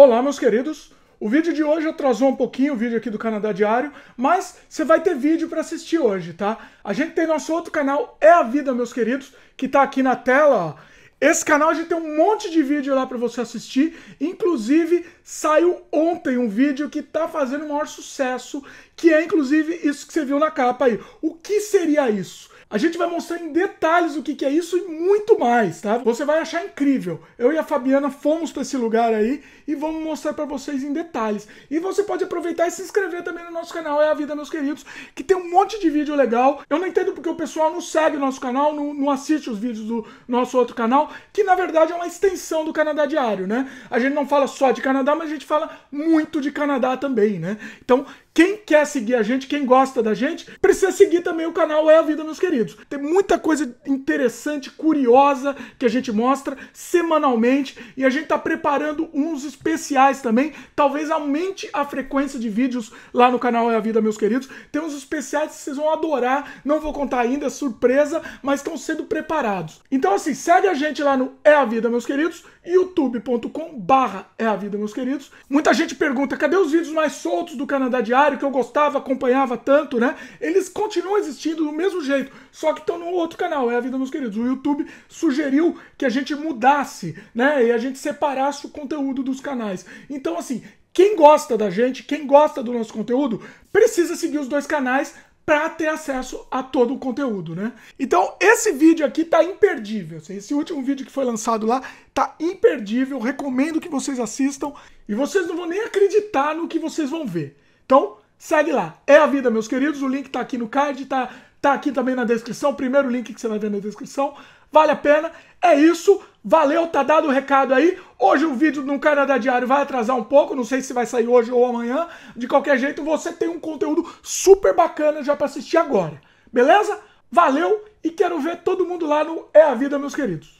Olá, meus queridos. O vídeo de hoje atrasou um pouquinho, o vídeo aqui do Canadá Diário, mas você vai ter vídeo para assistir hoje, tá? A gente tem nosso outro canal, É a Vida, meus queridos, que está aqui na tela, ó. Esse canal a gente tem um monte de vídeo lá para você assistir, inclusive saiu ontem um vídeo que tá fazendo o maior sucesso, que é inclusive isso que você viu na capa aí. O que seria isso? A gente vai mostrar em detalhes o que, que é isso e muito mais, tá? Você vai achar incrível. Eu e a Fabiana fomos para esse lugar aí e vamos mostrar para vocês em detalhes. E você pode aproveitar e se inscrever também no nosso canal É a Vida, meus queridos, que tem um monte de vídeo legal. Eu não entendo porque o pessoal não segue o nosso canal, não, não assiste os vídeos do nosso outro canal, que na verdade é uma extensão do Canadá Diário, né? A gente não fala só de Canadá, mas a gente fala muito de Canadá também, né? Então, quem quer seguir a gente, quem gosta da gente, precisa seguir também o canal É a Vida, meus queridos. Tem muita coisa interessante, curiosa que a gente mostra semanalmente e a gente está preparando uns especiais também. Talvez aumente a frequência de vídeos lá no canal É a Vida, meus queridos. Tem uns especiais que vocês vão adorar. Não vou contar ainda, é surpresa, mas estão sendo preparados. Então, assim, segue a gente lá no É a Vida, meus queridos youtube.com barra é a vida, meus queridos. Muita gente pergunta, cadê os vídeos mais soltos do Canadá Diário, que eu gostava, acompanhava tanto, né? Eles continuam existindo do mesmo jeito, só que estão no outro canal, é a vida, meus queridos. O YouTube sugeriu que a gente mudasse, né? E a gente separasse o conteúdo dos canais. Então, assim, quem gosta da gente, quem gosta do nosso conteúdo, precisa seguir os dois canais para ter acesso a todo o conteúdo, né? Então, esse vídeo aqui tá imperdível. Assim. Esse último vídeo que foi lançado lá tá imperdível. Recomendo que vocês assistam e vocês não vão nem acreditar no que vocês vão ver. Então, segue lá. É a vida, meus queridos. O link tá aqui no card, tá, tá aqui também na descrição. Primeiro link que você vai ver na descrição vale a pena. É isso, valeu, tá dado o recado aí. Hoje o vídeo no Canadá Diário vai atrasar um pouco, não sei se vai sair hoje ou amanhã. De qualquer jeito, você tem um conteúdo super bacana já para assistir agora. Beleza? Valeu e quero ver todo mundo lá no É a Vida, meus queridos.